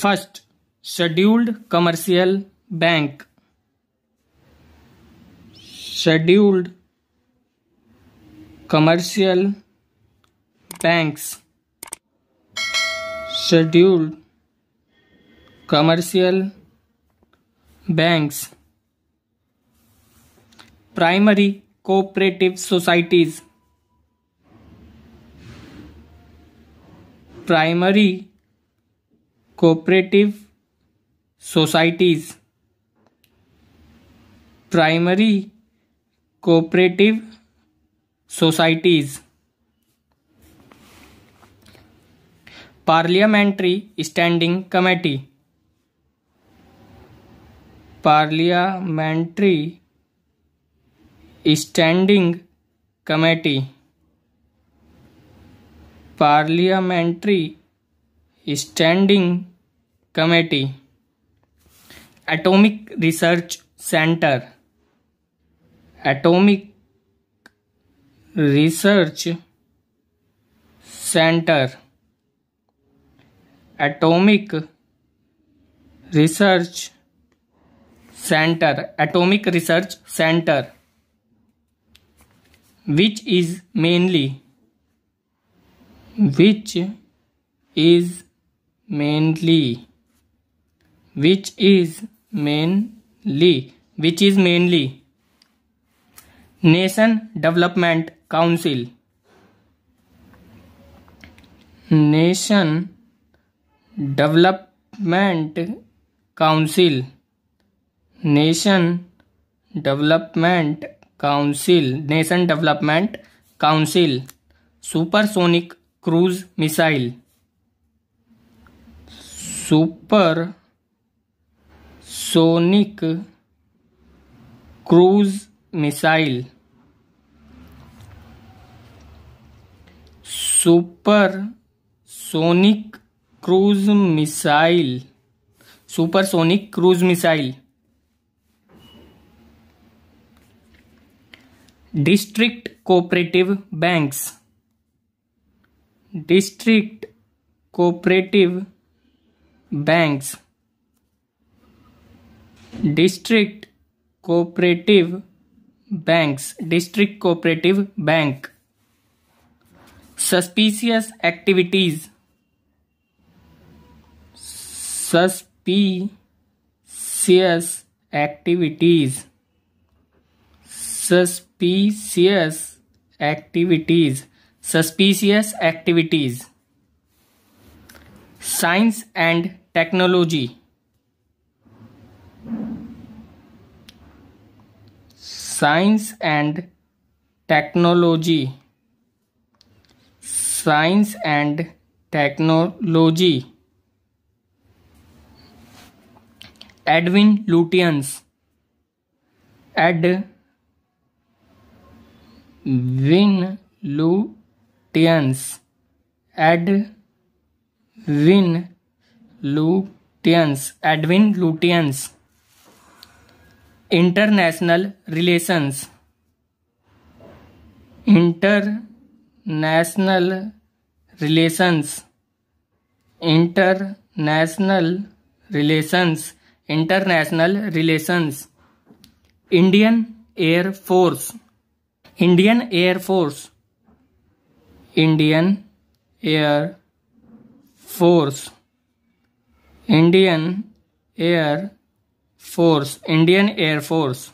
First, Scheduled Commercial Bank. Scheduled Commercial Banks. Scheduled Commercial Banks. Primary Cooperative Societies. Primary cooperative societies primary cooperative societies parliamentary standing committee parliamentary standing committee parliamentary Standing Committee Atomic Research Center Atomic Research Center Atomic Research Center Atomic Research Center which is mainly which is mainly which is mainly which is mainly nation development council nation development council nation development council nation development council supersonic cruise missile supersonic cruise missile supersonic cruise missile supersonic cruise missile district cooperative banks district cooperative banks district cooperative banks district cooperative bank suspicious activities suspicious activities suspicious activities suspicious activities science and technology science and technology science and technology edwin lutyens ed win lutyens ed win Lutyens Edwin Lutyens international relations international relations international relations international relations Indian air force Indian air force Indian air force indian air force indian air force